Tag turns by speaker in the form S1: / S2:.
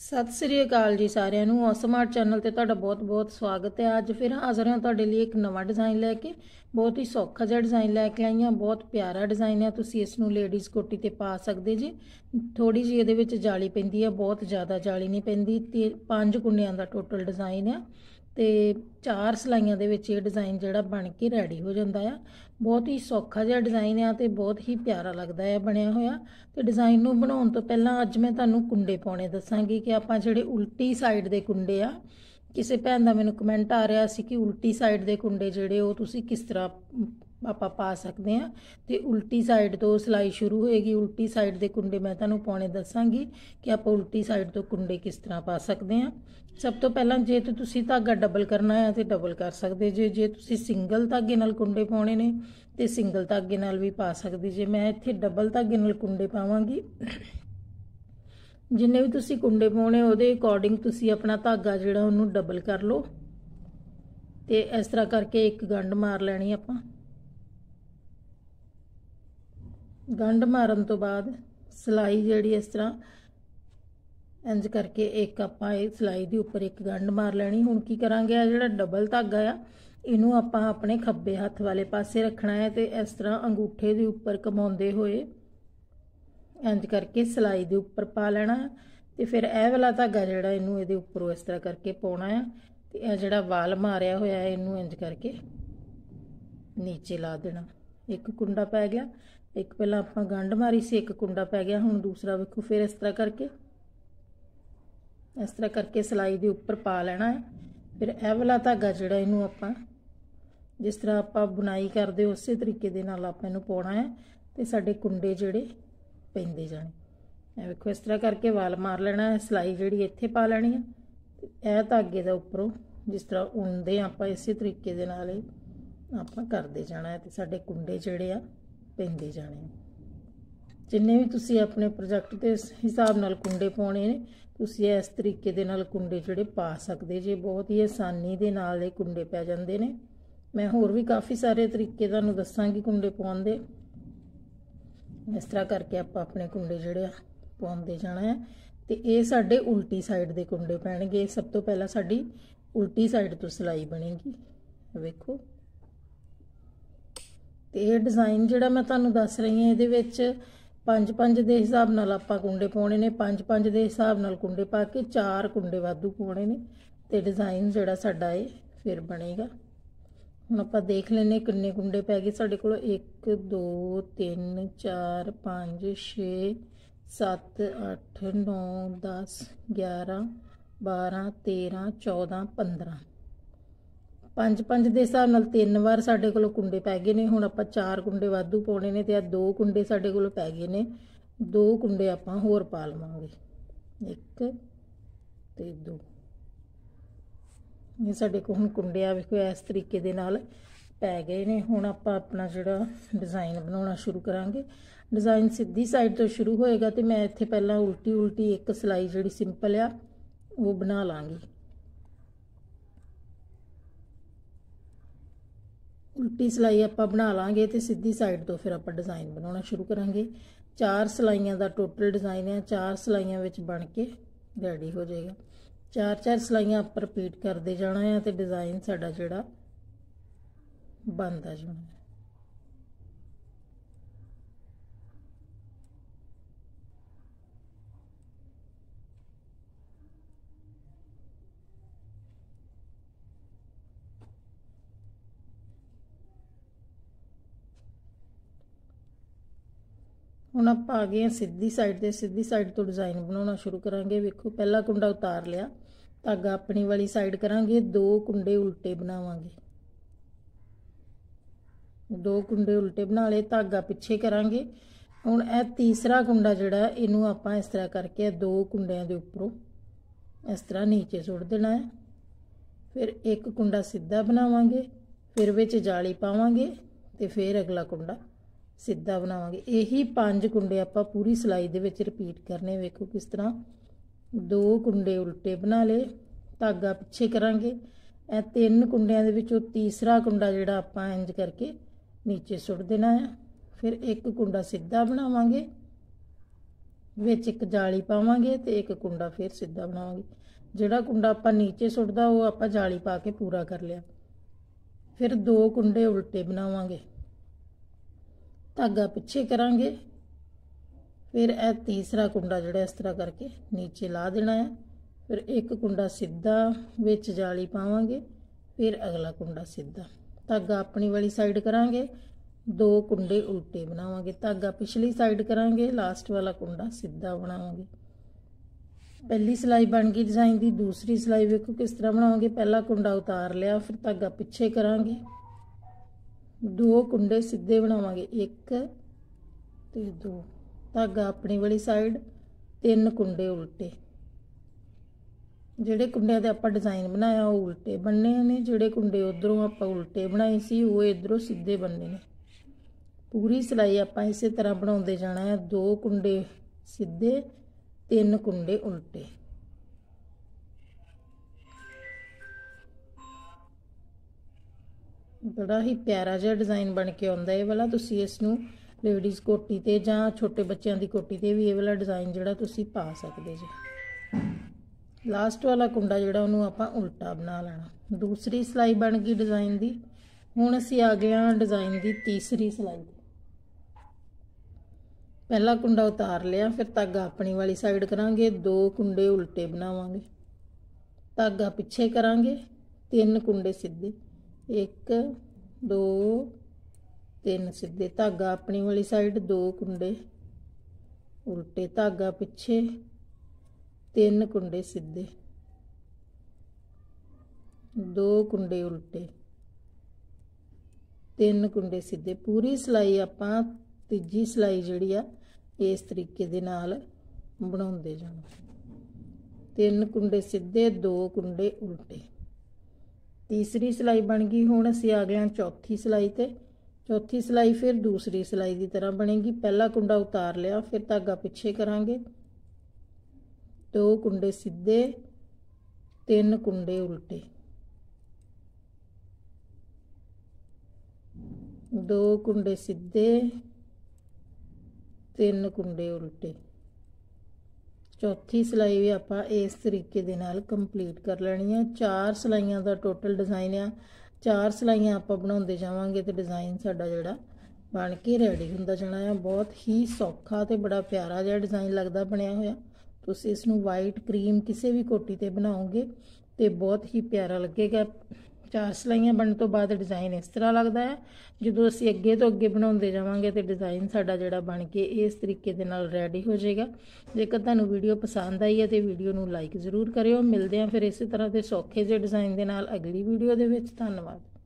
S1: ਸਤਿ ਸ੍ਰੀ ਅਕਾਲ ਜੀ ਸਾਰਿਆਂ ਨੂੰ ਔਸਮਾਰਟ ਚੈਨਲ ਤੇ ਤੁਹਾਡਾ ਬਹੁਤ-ਬਹੁਤ ਸਵਾਗਤ ਹੈ ਅੱਜ ਫਿਰ ਹਾਜ਼ਰ ਹਾਂ ਤੁਹਾਡੇ ਲਈ ਇੱਕ ਨਵਾਂ ਡਿਜ਼ਾਈਨ ਲੈ ਕੇ ਬਹੁਤ ਹੀ ਸੌਖਾ ਜਿਹਾ ਡਿਜ਼ਾਈਨ ਲੈ ਕੇ ਆਈ ਹਾਂ ਬਹੁਤ ਪਿਆਰਾ ਡਿਜ਼ਾਈਨ ਹੈ ਤੁਸੀਂ ਇਸ ਨੂੰ ਲੇਡੀਜ਼ ਕੋਟੀ ਤੇ ਪਾ ਸਕਦੇ ਜੀ ਥੋੜੀ ਜੀ ਇਹਦੇ ਵਿੱਚ ਜਾਲੀ ਪੈਂਦੀ ਹੈ ਬਹੁਤ ਜ਼ਿਆਦਾ ਜਾਲੀ ਨਹੀਂ ਪੈਂਦੀ ਤੇ ਪੰਜ ਕੁੰਡਿਆਂ ਦਾ ਟੋਟਲ ਡਿਜ਼ਾਈਨ ਹੈ ਤੇ ਚਾਰ ਸਲਾਈਆਂ ਦੇ ਵਿੱਚ ਇਹ ਡਿਜ਼ਾਈਨ ਜਿਹੜਾ ਬਣ ਕੇ ਰੈਡੀ ਹੋ ਜਾਂਦਾ ਆ ਬਹੁਤ ਹੀ ਸੌਖਾ ਜਿਹਾ ਡਿਜ਼ਾਈਨ ਆ ਤੇ ਬਹੁਤ ਹੀ ਪਿਆਰਾ ਲੱਗਦਾ ਆ ਬਣਿਆ ਹੋਇਆ ਤੇ ਡਿਜ਼ਾਈਨ ਨੂੰ ਬਣਾਉਣ ਤੋਂ ਪਹਿਲਾਂ ਅੱਜ ਮੈਂ ਤੁਹਾਨੂੰ ਕੁੰਡੇ ਪਾਉਣੇ ਦੱਸਾਂਗੀ ਕਿ ਆਪਾਂ ਜਿਹੜੇ ਉਲਟੀ ਸਾਈਡ ਦੇ ਕੁੰਡੇ ਆ ਕਿਸੇ ਭੈਣ ਦਾ ਮੈਨੂੰ ਕਮੈਂਟ ਆ ਰਿਹਾ ਸੀ ਕਿ ਉਲਟੀ ਸਾਈਡ ਦੇ ਕੁੰਡੇ ਜਿਹੜੇ ਉਹ ਤੁਸੀਂ ਕਿਸ ਤਰ੍ਹਾਂ ਆਪਾਂ ਪਾ ਸਕਦੇ ਆ ਤੇ ਉਲਟੀ ਸਾਈਡ ਤੋਂ ਸਲਾਈ ਸ਼ੁਰੂ ਹੋਏਗੀ ਉਲਟੀ ਸਾਈਡ ਦੇ ਕੁੰਡੇ ਮੈਂ ਤੁਹਾਨੂੰ ਪਾਉਣੇ ਦੱਸਾਂਗੀ ਕਿ ਆਪਾਂ ਉਲਟੀ ਸਾਈਡ ਤੋਂ ਕੁੰਡੇ ਕਿਸ ਤਰ੍ਹਾਂ ਪਾ ਸਕਦੇ ਆ ਸਭ ਤੋਂ ਪਹਿਲਾਂ ਜੇ ਤੇ ਤੁਸੀਂ ਧਾਗਾ ਡਬਲ ਕਰਨਾ ਹੈ ਤੇ ਡਬਲ ਕਰ ਸਕਦੇ ਜੇ ਜੇ ਤੁਸੀਂ ਸਿੰਗਲ ਧਾਗੇ ਨਾਲ ਕੁੰਡੇ ਪਾਉਣੇ ਨੇ ਤੇ ਸਿੰਗਲ ਧਾਗੇ ਨਾਲ ਵੀ ਪਾ ਸਕਦੇ ਜੇ ਮੈਂ ਇੱਥੇ ਡਬਲ ਧਾਗੇ ਨਾਲ ਕੁੰਡੇ ਪਾਵਾਂਗੀ ਜਿੰਨੇ ਵੀ ਤੁਸੀਂ ਕੁੰਡੇ ਪਾਉਣੇ ਉਹਦੇ ਅਕੋਰਡਿੰਗ ਤੁਸੀਂ ਆਪਣਾ ਧਾਗਾ ਜਿਹੜਾ ਉਹਨੂੰ ਡਬਲ ਕਰ ਲਓ ਤੇ ਇਸ ਤਰ੍ਹਾਂ ਕਰਕੇ ਇੱਕ ਗੰਢ ਮਾਰ ਲੈਣੀ ਆਪਾਂ ਗੰਢ ਮਾਰਨ ਤੋਂ ਬਾਅਦ ਸਲਾਈ ਜਿਹੜੀ ਇਸ ਤਰ੍ਹਾਂ ਇੰਜ ਕਰਕੇ ਇੱਕ ਆਪਾਂ ਇਹ ਸਲਾਈ ਦੇ ਉੱਪਰ ਇੱਕ ਗੰਢ ਮਾਰ ਲੈਣੀ ਹੁਣ ਕੀ ਕਰਾਂਗੇ ਆ ਜਿਹੜਾ ਡਬਲ ਧਾਗਾ ਆ ਇਹਨੂੰ ਆਪਾਂ ਆਪਣੇ ਖੱਬੇ ਹੱਥ ਵਾਲੇ ਪਾਸੇ ਰੱਖਣਾ ਹੈ ਤੇ ਇਸ ਤਰ੍ਹਾਂ ਅੰਗੂਠੇ ਦੇ ਉੱਪਰ ਕਮਾਉਂਦੇ ਹੋਏ ਇੰਜ ਕਰਕੇ ਸਲਾਈ ਦੇ ਉੱਪਰ ਪਾ ਲੈਣਾ ਤੇ ਫਿਰ ਇਹ ਵਾਲਾ ਧਾਗਾ ਜਿਹੜਾ ਇਹਨੂੰ ਇਹਦੇ ਉੱਪਰੋਂ ਇਸ ਤਰ੍ਹਾਂ ਕਰਕੇ ਪਾਉਣਾ ਆ ਤੇ ਇਹ ਜਿਹੜਾ ਵਾਲ ਮਾਰਿਆ ਹੋਇਆ ਇਹਨੂੰ ਇੰਜ ਕਰਕੇ ਨੀਚੇ ਲਾ ਦੇਣਾ ਇੱਕ ਕੁੰਡਾ ਪੈ ਗਿਆ ਇੱਕ ਪਹਿਲਾਂ ਆਪਾਂ ਗੰਢ ਮਾਰੀ ਸੀ ਇੱਕ ਕੁੰਡਾ ਪੈ ਗਿਆ ਹੁਣ ਦੂਸਰਾ ਵੇਖੋ ਫਿਰ ਇਸ ਤਰ੍ਹਾਂ ਕਰਕੇ ਇਸ ਤਰ੍ਹਾਂ ਕਰਕੇ ਸਲਾਈ ਦੇ ਉੱਪਰ ਪਾ ਲੈਣਾ ਹੈ ਫਿਰ ਇਹ ਵਾਲਾ ਧਾਗਾ ਜਿਹੜਾ ਇਹਨੂੰ ਆਪਾਂ ਜਿਸ ਤਰ੍ਹਾਂ ਆਪਾਂ ਬੁਣਾਈ ਕਰਦੇ ਉਸੇ ਤਰੀਕੇ ਦੇ ਨਾਲ ਆਪਾਂ ਇਹਨੂੰ ਪਾਉਣਾ ਹੈ ਤੇ ਸਾਡੇ ਕੁੰਡੇ ਜਿਹੜੇ ਪੈਂਦੇ ਜਾਣੇ ਇਹ ਵੇਖੋ ਇਸ ਤਰ੍ਹਾਂ ਕਰਕੇ ਵਾਲ ਮਾਰ ਲੈਣਾ ਹੈ ਸਲਾਈ ਜਿਹੜੀ ਇੱਥੇ ਪਾ ਲੈਣੀ ਹੈ ਇਹ ਧਾਗੇ ਦਾ ਉੱਪਰੋਂ ਜਿਸ ਤਰ੍ਹਾਂ ਉਣਦੇ ਆਪਾਂ ਇਸੇ ਤਰੀਕੇ ਦੇ ਨਾਲ ਆਪਾਂ ਕਰਦੇ ਜਾਣਾ ਹੈ ਤੇ ਸਾਡੇ ਕੁੰਡੇ ਜਿਹੜੇ ਆ ਪੈਂਦੇ ਜਾਣੇ ਜਿੰਨੇ ਵੀ ਤੁਸੀਂ ਆਪਣੇ ਪ੍ਰੋਜੈਕਟ ਦੇ ਹਿਸਾਬ ਨਾਲ ਕੁੰਡੇ ਪਾਉਣੇ ਨੇ ਤੁਸੀਂ ਇਸ ਤਰੀਕੇ ਦੇ ਨਾਲ ਕੁੰਡੇ ਜਿਹੜੇ ਪਾ ਸਕਦੇ ਜੇ ਬਹੁਤ ਹੀ ਆਸਾਨੀ ਦੇ ਨਾਲ ਇਹ ਕੁੰਡੇ ਪੈ ਜਾਂਦੇ ਨੇ ਮੈਂ ਹੋਰ ਵੀ ਕਾਫੀ ਸਾਰੇ ਤਰੀਕੇ ਤੁਹਾਨੂੰ ਦੱਸਾਂਗੀ ਕੁੰਡੇ ਪਾਉਣ ਦੇ ਇਸ ਤਰ੍ਹਾਂ ਕਰਕੇ ਆਪਾਂ ਆਪਣੇ ਕੁੰਡੇ ਜਿਹੜੇ ਆ ਪਾਉਂਦੇ ਜਾਣਾ ਹੈ ਤੇ ਇਹ ਸਾਡੇ ਉਲਟੀ ਸਾਈਡ ਦੇ ਕੁੰਡੇ ਪੈਣਗੇ ਸਭ ਤੋਂ ਪਹਿਲਾਂ ਸਾਡੀ ਉਲਟੀ ਸਾਈਡ ਤੋਂ ਸਲਾਈ ਬਣੇਗੀ ਵੇਖੋ ਤੇ ਇਹ ਡਿਜ਼ਾਈਨ ਜਿਹੜਾ ਮੈਂ ਤੁਹਾਨੂੰ ਦੱਸ ਰਹੀ ਹਾਂ ਇਹਦੇ ਵਿੱਚ 5-5 ਦੇ ਹਿਸਾਬ ਨਾਲ ਆਪਾਂ ਕੁੰਡੇ ਪਾਉਣੇ ਨੇ 5-5 ਦੇ ਹਿਸਾਬ ਨਾਲ ਕੁੰਡੇ ਪਾ ਕੇ 4 ਕੁੰਡੇ ਵਾਧੂ ਪਾਉਣੇ ਨੇ ਤੇ ਡਿਜ਼ਾਈਨ ਜਿਹੜਾ ਸਾਡਾ ਇਹ ਫਿਰ ਬਣੇਗਾ ਹੁਣ ਆਪਾਂ ਦੇਖ ਲੈਨੇ ਕਿੰਨੇ ਕੁੰਡੇ ਪੈ ਗਏ ਸਾਡੇ ਕੋਲ 1 2 3 4 5 6 7 8 9 10 11 12 13 14 15 ਪੰਜ ਪੰਜ ਦੇ ਹਿਸਾਬ ਨਾਲ ਤਿੰਨ ਵਾਰ ਸਾਡੇ ਕੋਲ ਕੁੰਡੇ ਪੈ ਗਏ ਨੇ ਹੁਣ ਆਪਾਂ ਚਾਰ ਕੁੰਡੇ ਵਾਧੂ ਪਾਉਣੇ ਨੇ ਤੇ ਆ ਦੋ ਕੁੰਡੇ ਸਾਡੇ ਕੋਲ ਪੈ ਗਏ ਨੇ ਦੋ ਕੁੰਡੇ ਆਪਾਂ ਹੋਰ ਪਾ ਲਵਾਂਗੇ ਇੱਕ ਤੇ ਦੋ ਇਹ ਸਾਡੇ ਕੋਲ ਹੁਣ ਕੁੰਡੇ ਆ ਵੇਖੋ ਇਸ ਤਰੀਕੇ ਦੇ ਨਾਲ ਪੈ ਗਏ ਨੇ ਹੁਣ ਆਪਾਂ ਆਪਣਾ ਜਿਹੜਾ ਡਿਜ਼ਾਈਨ ਬਣਾਉਣਾ ਸ਼ੁਰੂ ਕਰਾਂਗੇ ਡਿਜ਼ਾਈਨ ਸਿੱਧੀ ਸਾਈਡ ਤੋਂ ਸ਼ੁਰੂ ਹੋਏਗਾ ਤੇ ਮੈਂ ਇੱਥੇ ਪਹਿਲਾਂ ਉਲਟੀ ਉਲਟੀ ਇੱਕ ਸਲਾਈ ਜਿਹੜੀ ਸਿੰਪਲ ਆ ਉਹ ਬਣਾ ਲਾਂਗੀ ਉਲਟੀ ਸਲਾਈ ਆਪਾਂ ਬਣਾ ਲਾਂਗੇ ਤੇ ਸਿੱਧੀ ਸਾਈਡ ਤੋਂ ਫਿਰ ਆਪਾਂ ਡਿਜ਼ਾਈਨ ਬਣਾਉਣਾ ਸ਼ੁਰੂ ਕਰਾਂਗੇ ਚਾਰ ਸਲਾਈਆਂ ਦਾ ਟੋਟਲ ਡਿਜ਼ਾਈਨ ਹੈ ਚਾਰ ਸਲਾਈਆਂ ਵਿੱਚ ਬਣ ਕੇ ਰੈਡੀ ਹੋ ਜਾਏਗਾ ਚਾਰ ਚਾਰ ਸਲਾਈਆਂ ਆਪਾਂ ਰਿਪੀਟ ਕਰਦੇ ਜਾਣਾ ਹੈ ਤੇ ਡਿਜ਼ਾਈਨ ਸਾਡਾ ਜਿਹੜਾ ਬਣਦਾ ਜਾਣਾ ਹੁਣ ਆਪਾਂ ਆ ਗਏ ਹਾਂ ਸਿੱਧੀ ਸਾਈਡ ਤੇ ਸਿੱਧੀ ਸਾਈਡ ਤੋਂ ਡਿਜ਼ਾਈਨ ਬਣਾਉਣਾ ਸ਼ੁਰੂ ਕਰਾਂਗੇ ਵੇਖੋ ਪਹਿਲਾ ਕੁੰਡਾ ਉਤਾਰ ਲਿਆ ਧਾਗਾ ਆਪਣੀ ਵਾਲੀ ਸਾਈਡ ਕਰਾਂਗੇ ਦੋ ਕੁੰਡੇ ਉਲਟੇ ਬਣਾਵਾਂਗੇ ਦੋ ਕੁੰਡੇ ਉਲਟੇ ਬਣਾ ਲਏ ਧਾਗਾ ਪਿੱਛੇ ਕਰਾਂਗੇ ਹੁਣ ਇਹ ਤੀਸਰਾ ਕੁੰਡਾ ਜਿਹੜਾ ਇਹਨੂੰ ਆਪਾਂ ਇਸ ਤਰ੍ਹਾਂ ਕਰਕੇ ਦੋ ਕੁੰਡਿਆਂ ਦੇ ਉੱਪਰੋਂ ਇਸ ਤਰ੍ਹਾਂ ਨੀਚੇ ਸੁੱਟ ਦੇਣਾ ਹੈ ਫਿਰ ਇੱਕ ਕੁੰਡਾ ਸਿੱਧਾ ਬਣਾਵਾਂਗੇ ਫਿਰ ਵਿੱਚ ਜਾਲੀ ਪਾਵਾਂਗੇ ਤੇ ਫਿਰ ਅਗਲਾ ਕੁੰਡਾ ਸਿੱਧਾ ਬਣਾਵਾਂਗੇ ਇਹੀ ਪੰਜ ਕੁੰਡੇ ਆਪਾਂ ਪੂਰੀ ਸਲਾਈ ਦੇ ਵਿੱਚ ਰਿਪੀਟ ਕਰਨੇ ਵੇਖੋ ਕਿਸ ਤਰ੍ਹਾਂ ਦੋ ਕੁੰਡੇ ਉਲਟੇ ਬਣਾ ਲਏ ਧਾਗਾ ਪਿੱਛੇ ਕਰਾਂਗੇ ਇਹ ਤਿੰਨ ਕੁੰਡਿਆਂ ਦੇ ਵਿੱਚੋਂ ਤੀਸਰਾ ਕੁੰਡਾ ਜਿਹੜਾ ਆਪਾਂ ਇੰਜ ਕਰਕੇ ਨੀਚੇ ਸੁੱਟ ਦੇਣਾ ਹੈ ਫਿਰ ਇੱਕ ਕੁੰਡਾ ਸਿੱਧਾ ਬਣਾਵਾਂਗੇ ਵਿੱਚ ਇੱਕ ਜਾਲੀ ਪਾਵਾਂਗੇ ਤੇ ਇੱਕ ਕੁੰਡਾ ਫਿਰ ਸਿੱਧਾ ਬਣਾਵਾਂਗੇ ਜਿਹੜਾ ਕੁੰਡਾ ਆਪਾਂ ਨੀਚੇ ਸੁੱਟਦਾ ਉਹ ਆਪਾਂ ਜਾਲੀ ਪਾ ਕੇ ਪੂਰਾ ਕਰ ਲਿਆ ਫਿਰ ਦੋ ਕੁੰਡੇ ਉਲਟੇ ਬਣਾਵਾਂਗੇ ਧਾਗਾ ਪਿੱਛੇ ਕਰਾਂਗੇ ਫਿਰ ਇਹ ਤੀਸਰਾ ਕੁੰਡਾ ਜਿਹੜਾ ਇਸ ਤਰ੍ਹਾਂ ਕਰਕੇ ਨੀਚੇ ਲਾ ਦੇਣਾ ਹੈ ਫਿਰ ਇੱਕ ਕੁੰਡਾ ਸਿੱਧਾ ਵਿੱਚ ਜਾਲੀ ਪਾਵਾਂਗੇ ਫਿਰ ਅਗਲਾ ਕੁੰਡਾ ਸਿੱਧਾ ਧਾਗਾ ਆਪਣੀ ਵਾਲੀ ਸਾਈਡ ਕਰਾਂਗੇ ਦੋ ਕੁੰਡੇ ਉਲਟੇ ਬਣਾਵਾਂਗੇ ਧਾਗਾ ਪਿਛਲੀ ਸਾਈਡ ਕਰਾਂਗੇ ਲਾਸਟ ਵਾਲਾ ਕੁੰਡਾ ਸਿੱਧਾ ਬਣਾਵਾਂਗੇ ਪਹਿਲੀ ਸਲਾਈ ਬਣ ਗਈ ਡਿਜ਼ਾਈਨ ਦੀ ਦੂਸਰੀ ਸਲਾਈ ਵੇਖੋ ਕਿਸ ਤਰ੍ਹਾਂ ਬਣਾਵਾਂਗੇ ਪਹਿਲਾ ਕੁੰਡਾ ਉਤਾਰ ਲਿਆ ਫਿਰ ਧਾਗਾ ਪਿੱਛੇ ਕਰਾਂਗੇ ਦੋ ਕੁੰਡੇ ਸਿੱਧੇ ਬਣਾਵਾਂਗੇ ਇੱਕ ਤੇ ਦੋ ਧਾਗਾ ਆਪਣੀ ਵਾਲੀ ਸਾਈਡ ਤਿੰਨ ਕੁੰਡੇ ਉਲਟੇ ਜਿਹੜੇ ਕੁੰਡਿਆਂ ਦੇ ਆਪਾਂ ਡਿਜ਼ਾਈਨ ਬਣਾਇਆ ਉਹ ਉਲਟੇ ਬੰਨੇ ਨੇ ਜਿਹੜੇ ਕੁੰਡੇ ਉਧਰੋਂ ਆਪਾਂ ਉਲਟੇ ਬਣਾਏ ਸੀ ਉਹ ਇਧਰੋਂ ਸਿੱਧੇ ਬੰਨੇ ਨੇ ਪੂਰੀ ਸਿਲਾਈ ਆਪਾਂ ਇਸੇ ਤਰ੍ਹਾਂ ਬਣਾਉਂਦੇ ਜਾਣਾ ਹੈ ਦੋ ਕੁੰਡੇ ਸਿੱਧੇ ਤਿੰਨ ਕੁੰਡੇ ਉਲਟੇ ਬੜਾ ਹੀ ਪਿਆਰਾ ਜਿਹਾ ਡਿਜ਼ਾਈਨ ਬਣ ਕੇ ਆਉਂਦਾ ਇਹ ਵਾਲਾ ਤੁਸੀਂ ਇਸ ਨੂੰ ਲੇਡੀਜ਼ ਕੋਟੀ ਤੇ ਜਾਂ ਛੋਟੇ ਬੱਚਿਆਂ ਦੀ ਕੋਟੀ ਤੇ ਵੀ ਇਹ ਵਾਲਾ ਡਿਜ਼ਾਈਨ ਜਿਹੜਾ ਤੁਸੀਂ ਪਾ ਸਕਦੇ ਜੀ ਲਾਸਟ ਵਾਲਾ ਕੁੰਡਾ ਜਿਹੜਾ ਉਹਨੂੰ ਆਪਾਂ ਉਲਟਾ ਬਣਾ ਲੈਣਾ ਦੂਸਰੀ ਸਲਾਈ ਬਣ ਗਈ ਡਿਜ਼ਾਈਨ ਦੀ ਹੁਣ ਅਸੀਂ ਆ ਗਏ ਹਾਂ ਡਿਜ਼ਾਈਨ ਦੀ ਤੀਸਰੀ ਸਲਾਈ ਪਹਿਲਾ ਕੁੰਡਾ ਉਤਾਰ ਲਿਆ ਫਿਰ ਧਾਗਾ ਆਪਣੀ ਵਾਲੀ ਸਾਈਡ ਕਰਾਂਗੇ ਦੋ ਕੁੰਡੇ ਉਲਟੇ ਬਣਾਵਾਂਗੇ ਧਾਗਾ ਪਿੱਛੇ ਕਰਾਂਗੇ ਤਿੰਨ ਕੁੰਡੇ ਸਿੱਧੇ ਇੱਕ ਦੋ ਤਿੰਨ ਸਿੱਧੇ ਧਾਗਾ ਆਪਣੀ ਵਾਲੀ ਸਾਈਡ ਦੋ ਕੁੰਡੇ ਉਲਟੇ ਧਾਗਾ ਪਿੱਛੇ ਤਿੰਨ ਕੁੰਡੇ ਸਿੱਧੇ ਦੋ ਕੁੰਡੇ ਉਲਟੇ ਤਿੰਨ ਕੁੰਡੇ ਸਿੱਧੇ ਪੂਰੀ ਸਲਾਈ ਆਪਾਂ ਤੀਜੀ ਸਲਾਈ ਜਿਹੜੀ ਆ ਇਸ ਤਰੀਕੇ ਦੇ ਨਾਲ ਬਣਾਉਂਦੇ ਜਾਣਾ ਤਿੰਨ ਕੁੰਡੇ ਸਿੱਧੇ ਦੋ ਕੁੰਡੇ ਉਲਟੇ ਤੀਸਰੀ ਸਲਾਈ ਬਣ ਗਈ ਹੁਣ ਅਸੀਂ ਆ ਗਏ ਹਾਂ ਚੌਥੀ ਸਲਾਈ ਤੇ ਚੌਥੀ ਸਲਾਈ ਫਿਰ ਦੂਸਰੀ ਸਲਾਈ ਦੀ ਤਰ੍ਹਾਂ ਬਣੇਗੀ ਪਹਿਲਾ ਕੁੰਡਾ ਉਤਾਰ ਲਿਆ ਫਿਰ ਧਾਗਾ ਪਿੱਛੇ ਕਰਾਂਗੇ ਦੋ ਕੁੰਡੇ ਸਿੱਧੇ ਤਿੰਨ ਕੁੰਡੇ ਉਲਟੇ ਦੋ ਕੁੰਡੇ ਸਿੱਧੇ ਤਿੰਨ ਕੁੰਡੇ ਉਲਟੇ ਚੌਥੀ ਸਲਾਈ ਵੀ ਆਪਾਂ ਇਸ ਤਰੀਕੇ ਦੇ ਨਾਲ ਕੰਪਲੀਟ ਕਰ ਲੈਣੀ ਆ ਚਾਰ ਸਲਾਈਆਂ ਦਾ ਟੋਟਲ ਡਿਜ਼ਾਈਨ ਆ ਚਾਰ ਸਲਾਈਆਂ ਆਪਾਂ ਬਣਾਉਂਦੇ ਜਾਵਾਂਗੇ ਤੇ ਡਿਜ਼ਾਈਨ ਸਾਡਾ ਜਿਹੜਾ ਬਣ ਕੇ ਰੈਡੀ ਹੁੰਦਾ ਜਾਣਾ ਆ ਬਹੁਤ ਹੀ ਸੌਖਾ ਤੇ ਬੜਾ ਪਿਆਰਾ ਜਿਹਾ ਡਿਜ਼ਾਈਨ ਲੱਗਦਾ ਬਣਿਆ ਹੋਇਆ ਤੁਸੀਂ ਇਸ ਨੂੰ ਵਾਈਟ ਕਰੀਮ ਕਿਸੇ ਵੀ ਕੋਟੀ ਤੇ ਬਣਾਓਗੇ ਤੇ ਬਹੁਤ ਹੀ ਪਿਆਰਾ ਲੱਗੇਗਾ ਚਾਰ ਸਲਾਈਆਂ ਬਣਨ ਤੋਂ ਬਾਅਦ ਡਿਜ਼ਾਈਨ ਇਸ ਤਰ੍ਹਾਂ ਲੱਗਦਾ ਹੈ ਜਦੋਂ ਅਸੀਂ ਅੱਗੇ ਤੋਂ ਅੱਗੇ ਬਣਾਉਂਦੇ ਜਾਵਾਂਗੇ ਤੇ ਡਿਜ਼ਾਈਨ ਸਾਡਾ ਜਿਹੜਾ ਬਣ ਕੇ ਇਸ ਤਰੀਕੇ ਦੇ ਨਾਲ ਰੈਡੀ ਹੋ ਜਾਏਗਾ ਜੇਕਰ ਤੁਹਾਨੂੰ ਵੀਡੀਓ ਪਸੰਦ ਆਈ ਹੈ ਤੇ ਵੀਡੀਓ ਨੂੰ ਲਾਈਕ ਜ਼ਰੂਰ ਕਰਿਓ ਮਿਲਦੇ ਹਾਂ ਫਿਰ ਇਸੇ ਤਰ੍ਹਾਂ ਦੇ ਸੌਖੇ ਜਿਹੇ ਡਿਜ਼ਾਈਨ ਦੇ ਨਾਲ ਅਗਲੀ ਵੀਡੀਓ ਦੇ ਵਿੱਚ ਧੰਨਵਾਦ